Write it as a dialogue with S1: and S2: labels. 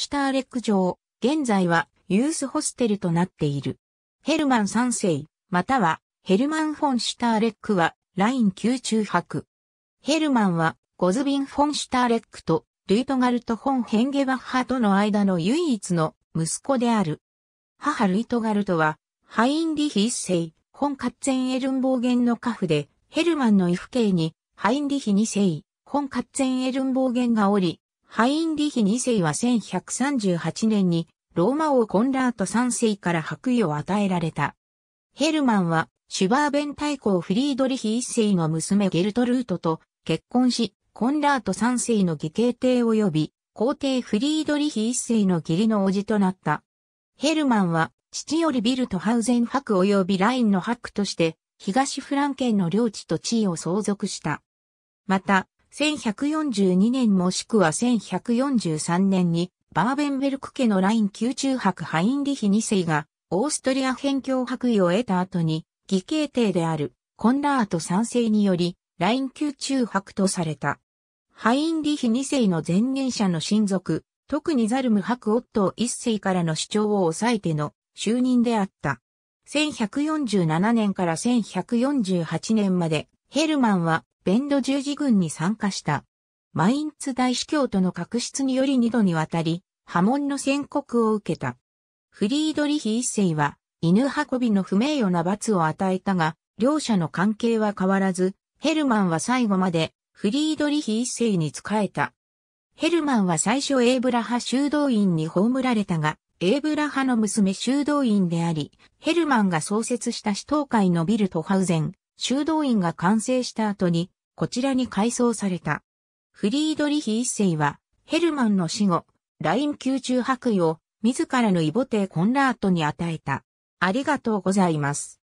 S1: シュターレック城、現在はユースホステルとなっている。ヘルマン3世、またはヘルマン・フォン・シュターレックはライン級中泊。ヘルマンはゴズビン・フォン・シュターレックとルイトガルト・フォン・ヘンゲバッハとの間の唯一の息子である。母ルイトガルトはハインリヒ一世、フォン・カッツェンエルンボーゲンの家父で、ヘルマンの異父兄に、ハインリヒ二世、フォン・カッツェンエルンボーゲンがおり、ハインリヒ2世は1138年にローマ王コンラート3世から白衣を与えられた。ヘルマンはシュバーベン大公フリードリヒ1世の娘ゲルトルートと結婚し、コンラート3世の義兄帝及び皇帝フリードリヒ1世の義理の叔父となった。ヘルマンは父よりビルトハウゼン伯及びラインの伯として東フランケンの領地と地位を相続した。また、1142年もしくは1143年に、バーベンベルク家のライン宮中博ハインリヒ2世が、オーストリア辺境白位を得た後に、義兄帝である、コンラート3世により、ライン宮中博とされた。ハインリヒ2世の前言者の親族、特にザルム博夫ト1世からの主張を抑えての就任であった。1147年から1148年まで、ヘルマンはベンド十字軍に参加した。マインツ大司教との確執により二度にわたり、波紋の宣告を受けた。フリードリヒ一世は、犬運びの不名誉な罰を与えたが、両者の関係は変わらず、ヘルマンは最後までフリードリヒ一世に仕えた。ヘルマンは最初エーブラハ修道院に葬られたが、エーブラハの娘修道院であり、ヘルマンが創設した死闘会のビルトハウゼン、修道院が完成した後に、こちらに改装された。フリードリヒ一世は、ヘルマンの死後、ライン宮中白衣を自らの異母帝コンラートに与えた。ありがとうございます。